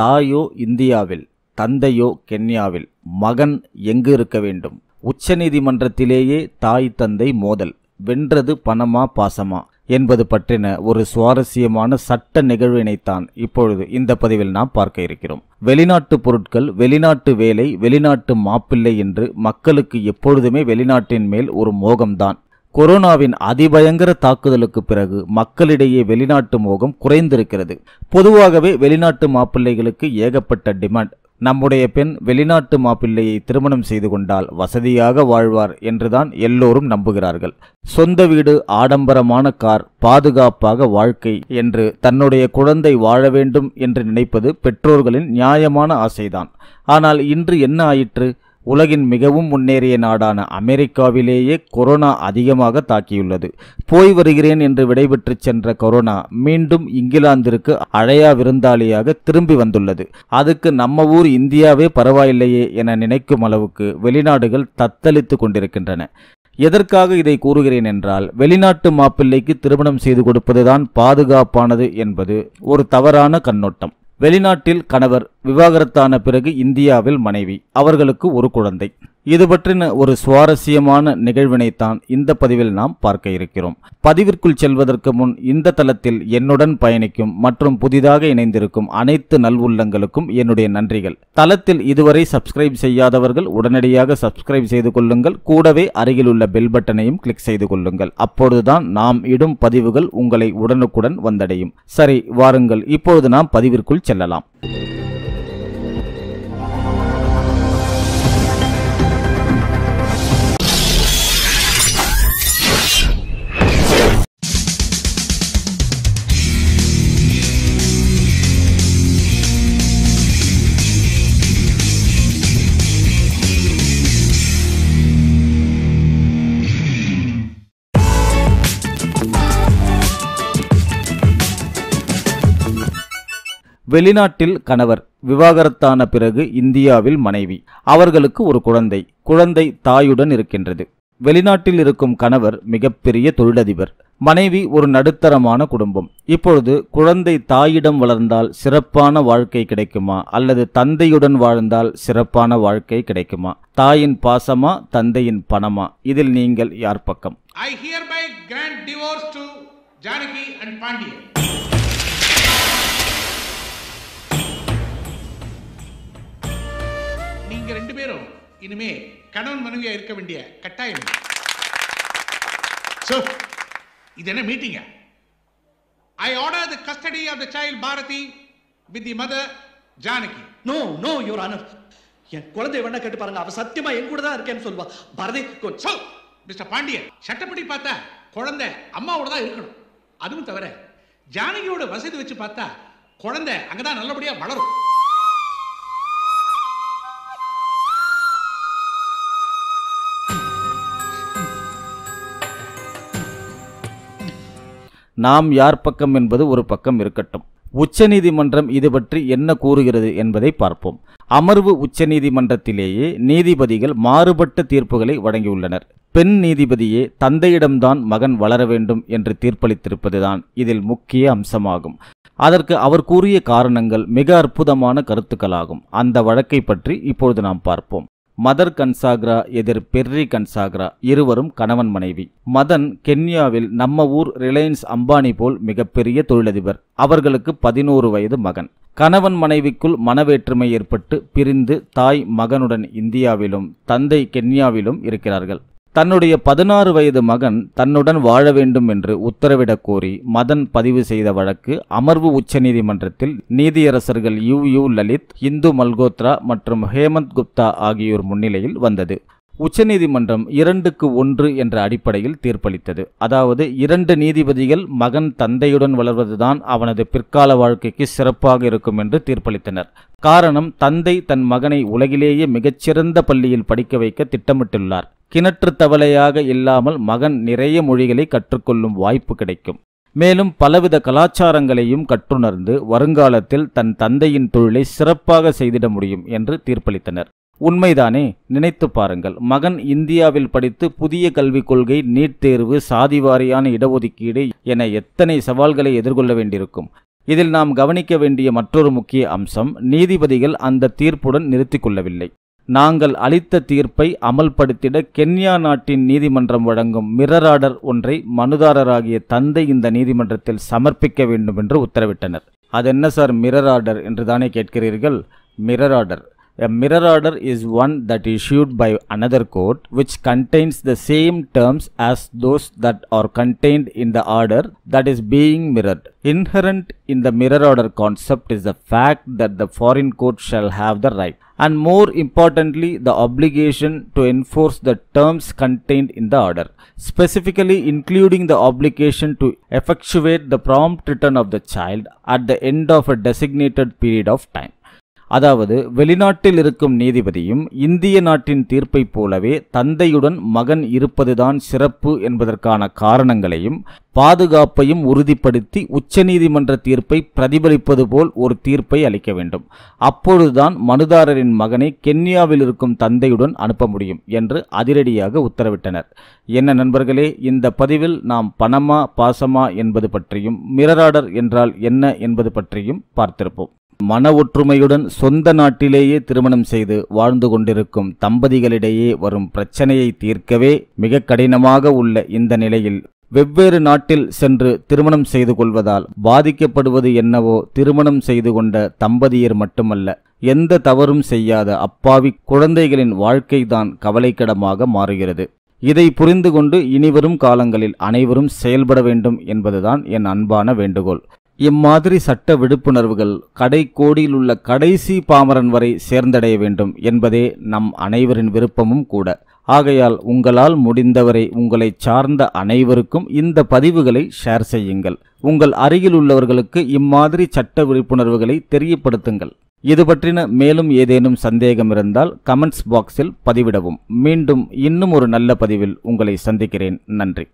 தாயோ இந்தியாவில் தந்தையோ கென்யாவில் மகன் எங்கு இருக்க வேண்டும் உச்சநீதிமன்றத்திலேயே தாய் தந்தை மோதல் வென்றது பணமா பாசமா என்பது பற்றின ஒரு சுவாரஸ்யமான சட்ட நிகழ்வினைத்தான் இப்பொழுது இந்த பதிவில் நாம் பார்க்க இருக்கிறோம் வெளிநாட்டு பொருட்கள் வெளிநாட்டு வேலை வெளிநாட்டு மாப்பிள்ளை என்று மக்களுக்கு எப்பொழுதுமே வெளிநாட்டின் மேல் ஒரு மோகம்தான் கொரோனாவின் அதிபயங்கர தாக்குதலுக்கு பிறகு மக்களிடையே வெளிநாட்டு மோகம் குறைந்திருக்கிறது பொதுவாகவே வெளிநாட்டு மாப்பிள்ளைகளுக்கு ஏகப்பட்ட டிமாண்ட் நம்முடைய பெண் வெளிநாட்டு மாப்பிள்ளையை திருமணம் செய்து கொண்டால் வசதியாக வாழ்வார் என்றுதான் எல்லோரும் நம்புகிறார்கள் சொந்த வீடு ஆடம்பரமான கார் பாதுகாப்பாக வாழ்க்கை என்று தன்னுடைய குழந்தை வாழ வேண்டும் என்று நினைப்பது பெற்றோர்களின் நியாயமான ஆசைதான் ஆனால் இன்று என்ன ஆயிற்று உலகின் மிகவும் முன்னேறிய நாடான அமெரிக்காவிலேயே கொரோனா அதிகமாக தாக்கியுள்ளது போய் வருகிறேன் என்று விடைபெற்று சென்ற கொரோனா மீண்டும் இங்கிலாந்திற்கு அழையா விருந்தாளியாக திரும்பி வந்துள்ளது அதுக்கு நம்ம ஊர் இந்தியாவே பரவாயில்லையே என நினைக்கும் அளவுக்கு வெளிநாடுகள் தத்தளித்து கொண்டிருக்கின்றன எதற்காக இதை கூறுகிறேன் என்றால் வெளிநாட்டு மாப்பிள்ளைக்கு திருமணம் செய்து கொடுப்பதுதான் பாதுகாப்பானது என்பது ஒரு தவறான கண்ணோட்டம் வெளிநாட்டில் கணவர் விவாகரத்தான பிறகு இந்தியாவில் மனைவி அவர்களுக்கு ஒரு குழந்தை இது பற்றின ஒரு சுவாரஸ்யமான நிகழ்வினைத்தான் இந்த பதிவில் நாம் பார்க்க இருக்கிறோம் பதிவிற்குள் செல்வதற்கு முன் இந்த தளத்தில் என்னுடன் பயணிக்கும் மற்றும் புதிதாக இணைந்திருக்கும் அனைத்து நல்வுள்ளங்களுக்கும் என்னுடைய நன்றிகள் தளத்தில் இதுவரை சப்ஸ்கிரைப் செய்யாதவர்கள் உடனடியாக சப்ஸ்கிரைப் செய்து கொள்ளுங்கள் கூடவே அருகில் உள்ள பெல் பட்டனையும் கிளிக் செய்து கொள்ளுங்கள் அப்பொழுதுதான் நாம் இடும் பதிவுகள் உங்களை உடனுக்குடன் வந்தடையும் சரி வாருங்கள் இப்பொழுது நாம் பதிவிற்குள் செல்லலாம் வெளிநாட்டில் கணவர் விவாகரத்தான பிறகு இந்தியாவில் மனைவி அவர்களுக்கு ஒரு குழந்தை குழந்தை தாயுடன் இருக்கின்றது வெளிநாட்டில் இருக்கும் கணவர் மிகப்பெரிய தொழிலதிபர் மனைவி ஒரு நடுத்தரமான குடும்பம் இப்பொழுது குழந்தை தாயிடம் வளர்ந்தால் சிறப்பான வாழ்க்கை கிடைக்குமா அல்லது தந்தையுடன் வாழ்ந்தால் சிறப்பான வாழ்க்கை கிடைக்குமா தாயின் பாசமா தந்தையின் பணமா இதில் நீங்கள் யார் பக்கம் I hereby grant divorce to Janaki and Pandian நீங்க ரெண்டு பேரும் இனிமே கணவன் மனைவியா இருக்க வேண்டிய கட்டாயம் ஸோ இது என்ன மீட்டிங்கா I order the custody of the child Bharathi with the mother Janaki no no your honour என் குழந்தை வேணா கேட்டு பாருங்க அவ சத்தியமா என் கூட தான் இருக்கேன்னு சொல்லுவா பாரதி மிஸ்டர் பாண்டியன் சட்டப்படி பார்த்தா குழந்தை அம்மாவோட தான் இருக்கணும் அதுவும் தவிர ஜானகியோட வசதி வச்சு பார்த்தா குழந்தை அங்கதான் நல்லபடியா வளரும் நாம் யார் பக்கம் என்பது ஒரு பக்கம் இருக்கட்டும் உச்சநீதிமன்றம் இது பற்றி என்ன கூறுகிறது என்பதை பார்ப்போம் அமர்வு உச்சநீதிமன்றத்திலேயே நீதிபதிகள் மாறுபட்ட தீர்ப்புகளை வழங்கியுள்ளனர் பெண் நீதிபதியே தந்தையிடம்தான் மகன் வளர வேண்டும் என்று தீர்ப்பளித்திருப்பதுதான் இதில் முக்கிய அம்சமாகும் அதற்கு அவர் கூறிய காரணங்கள் மிக அற்புதமான கருத்துக்களாகும் அந்த வழக்கை பற்றி இப்பொழுது நாம் பார்ப்போம் மதர் கன்சாக்ரா எதிர் பெர்ரி கன்சாக்ரா இருவரும் கணவன் மனைவி மதன் கென்யாவில் நம்ம ஊர் ரிலையன்ஸ் அம்பானி போல் மிகப்பெரிய தொழிலதிபர் அவர்களுக்கு பதினோரு வயது மகன் கணவன் மனைவிக்குள் மனவேற்றுமை ஏற்பட்டு பிரிந்து தாய் மகனுடன் இந்தியாவிலும் தந்தை கென்யாவிலும் இருக்கிறார்கள் தன்னுடைய பதினாறு வயது மகன் தன்னுடன் வாழ வேண்டும் என்று உத்தரவிடக் கோரி மதன் பதிவு செய்த வழக்கு அமர்வு உச்சநீதிமன்றத்தில் நீதியரசர்கள் யு யு லலித் இந்து மல்கோத்ரா மற்றும் ஹேமந்த் குப்தா ஆகியோர் முன்னிலையில் வந்தது உச்சநீதிமன்றம் இரண்டுக்கு ஒன்று என்ற அடிப்படையில் தீர்ப்பளித்தது அதாவது இரண்டு நீதிபதிகள் மகன் தந்தையுடன் வளர்வதுதான் அவனது பிற்கால வாழ்க்கைக்கு சிறப்பாக இருக்கும் என்று தீர்ப்பளித்தனர் காரணம் தந்தை தன் மகனை உலகிலேயே மிகச்சிறந்த பள்ளியில் படிக்க வைக்க திட்டமிட்டுள்ளார் கிணற்று தவளையாக இல்லாமல் மகன் நிறைய மொழிகளை கற்றுக்கொள்ளும் வாய்ப்பு கிடைக்கும் மேலும் பலவித கலாச்சாரங்களையும் கற்றுணர்ந்து வருங்காலத்தில் தன் தந்தையின் தொழிலை சிறப்பாக செய்திட முடியும் என்று தீர்ப்பளித்தனர் உண்மைதானே நினைத்து பாருங்கள் மகன் இந்தியாவில் படித்து புதிய கல்விக் கொள்கை நீட் தேர்வு சாதிவாரியான இடஒதுக்கீடு என எத்தனை சவால்களை எதிர்கொள்ள வேண்டியிருக்கும் இதில் நாம் கவனிக்க வேண்டிய மற்றொரு முக்கிய அம்சம் நீதிபதிகள் அந்த தீர்ப்புடன் நிறுத்திக் கொள்ளவில்லை நாங்கள் அளித்த தீர்ப்பை அமல்படுத்திட கென்யா நாட்டின் நீதிமன்றம் வழங்கும் மிரர் ஆர்டர் ஒன்றை மனுதாரராகிய தந்தை இந்த நீதிமன்றத்தில் சமர்ப்பிக்க வேண்டும் என்று உத்தரவிட்டனர் அது என்ன சார் மிரர் ஆர்டர் என்று தானே கேட்கிறீர்கள் mirror order A mirror order is one that is issued by another court which contains the same terms as those that are contained in the order that is being mirrored. Inherent in the mirror order concept is the fact that the foreign court shall have the right and more importantly the obligation to enforce the terms contained in the order, specifically including the obligation to effectuate the prompt return of the child at the end of a designated period of time. அதாவது வெளிநாட்டில் இருக்கும் நீதிபதியும் இந்திய நாட்டின் தீர்ப்பைப் போலவே தந்தையுடன் மகன் இருப்பதுதான் சிறப்பு என்பதற்கான காரணங்களையும் பாதுகாப்பையும் உறுதிப்படுத்தி உச்சநீதிமன்ற தீர்ப்பை பிரதிபலிப்பது போல் ஒரு தீர்ப்பை அளிக்க வேண்டும் அப்பொழுதுதான் மனுதாரரின் மகனை கென்யாவில் இருக்கும் தந்தையுடன் அனுப்ப முடியும் என்று அதிரடியாக உத்தரவிட்டனர் என்ன நண்பர்களே இந்த பதிவில் நாம் பணமா பாசமா என்பது பற்றியும் மிரராடர் என்றால் என்ன என்பது பற்றியும் பார்த்திருப்போம் மன ஒற்றுமையுடன் சொந்த நாட்டிலேயே திருமணம் செய்து வாழ்ந்து கொண்டிருக்கும் தம்பதிகளிடையே வரும் பிரச்சனையை தீர்க்கவே மிக கடினமாக உள்ள இந்த நிலையில் வெவ்வேறு நாட்டில் சென்று திருமணம் செய்து கொள்வதால் பாதிக்கப்படுவது என்னவோ திருமணம் செய்து கொண்ட தம்பதியர் மட்டுமல்ல எந்த தவறும் செய்யாத அப்பாவி குழந்தைகளின் வாழ்க்கைதான் கவலைக்கிடமாக மாறுகிறது இதை புரிந்து கொண்டு இனிவரும் காலங்களில் அனைவரும் செயல்பட வேண்டும் என்பதுதான் என் அன்பான வேண்டுகோள் இம்மாதிரி சட்ட விடுப்புணர்வுகள் கடைக்கோடியில் உள்ள கடைசி பாமரன் வரை சேர்ந்தடைய வேண்டும் என்பதே நம் அனைவரின் விருப்பமும் கூட ஆகையால் உங்களால் முடிந்தவரை உங்களை சார்ந்த அனைவருக்கும் இந்த பதிவுகளை ஷேர் செய்யுங்கள் உங்கள் அருகில் உள்ளவர்களுக்கு இம்மாதிரி சட்ட விழிப்புணர்வுகளை தெரியப்படுத்துங்கள் இது பற்றின மேலும் ஏதேனும் சந்தேகம் இருந்தால் கமெண்ட்ஸ் பாக்ஸில் பதிவிடவும் மீண்டும் இன்னும் ஒரு நல்ல பதிவில் உங்களை சந்திக்கிறேன் நன்றி